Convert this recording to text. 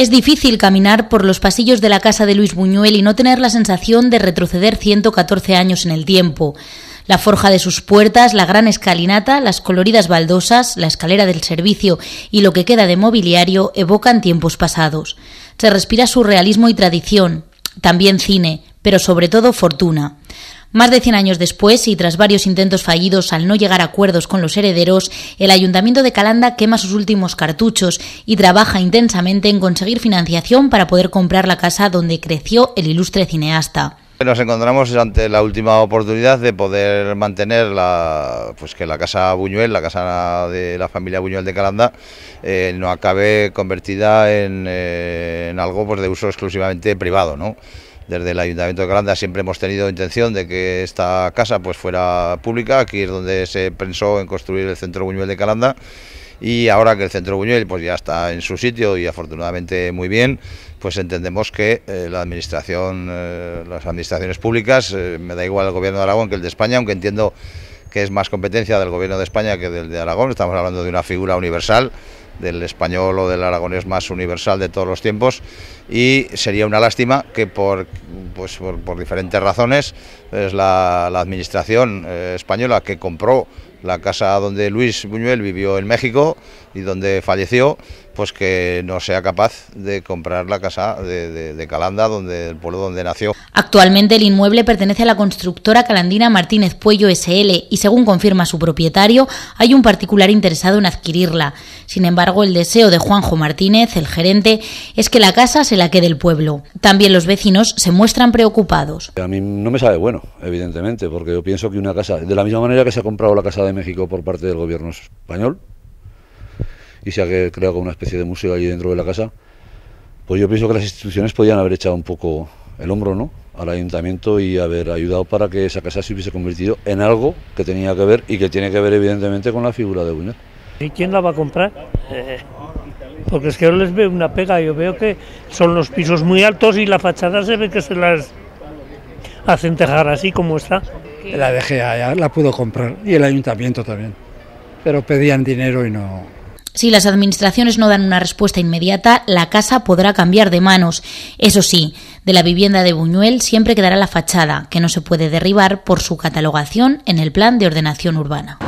Es difícil caminar por los pasillos de la casa de Luis Buñuel y no tener la sensación de retroceder 114 años en el tiempo. La forja de sus puertas, la gran escalinata, las coloridas baldosas, la escalera del servicio y lo que queda de mobiliario evocan tiempos pasados. Se respira surrealismo y tradición, también cine, pero sobre todo fortuna. Más de 100 años después, y tras varios intentos fallidos al no llegar a acuerdos con los herederos, el Ayuntamiento de Calanda quema sus últimos cartuchos y trabaja intensamente en conseguir financiación para poder comprar la casa donde creció el ilustre cineasta. Nos encontramos ante la última oportunidad de poder mantener la, pues que la casa Buñuel, la casa de la familia Buñuel de Calanda, eh, no acabe convertida eh, en, algo pues de uso exclusivamente privado, ¿no? desde el Ayuntamiento de Calanda siempre hemos tenido intención de que esta casa pues fuera pública, aquí es donde se pensó en construir el Centro Buñuel de Calanda y ahora que el Centro Buñuel pues ya está en su sitio y afortunadamente muy bien, pues entendemos que eh, la administración, eh, las administraciones públicas, eh, me da igual el Gobierno de Aragón que el de España, aunque entiendo que es más competencia del Gobierno de España que del de Aragón, estamos hablando de una figura universal del español o del aragonés más universal de todos los tiempos y sería una lástima que por, pues por, diferentes razones es la, administración eh, española que compró la casa donde Luis Buñuel vivió en México y donde falleció, pues que no sea capaz de comprar la casa de, Calanda, donde el pueblo donde nació. Actualmente el inmueble pertenece a la constructora calandina Martínez Puello SL y según confirma su propietario, hay un particular interesado en adquirirla. Sin embargo, el deseo de Juanjo Martínez, el gerente, es que la casa se la quede el pueblo. También los vecinos se muestran preocupados. A mí no me sabe bueno, evidentemente, porque yo pienso que una casa, de la misma manera que se ha comprado la casa de de México por parte del gobierno español y se ha creado una especie de museo allí dentro de la casa, pues yo pienso que las instituciones podían haber echado un poco el hombro ¿no? al ayuntamiento y haber ayudado para que esa casa se hubiese convertido en algo que tenía que ver y que tiene que ver evidentemente con la figura de Buñuel. ¿Y quién la va a comprar? Eh, porque es que yo les veo una pega, yo veo que son los pisos muy altos y la fachada se ve que se las hacen tejar así como está. La dejé allá, la pudo comprar y el ayuntamiento también. Pero pedían dinero y no, si las administraciones no dan una respuesta inmediata, la casa podrá cambiar de manos. Eso sí, de la vivienda de Buñuel siempre quedará la fachada, que no se puede derribar por su catalogación en el plan de ordenación urbana.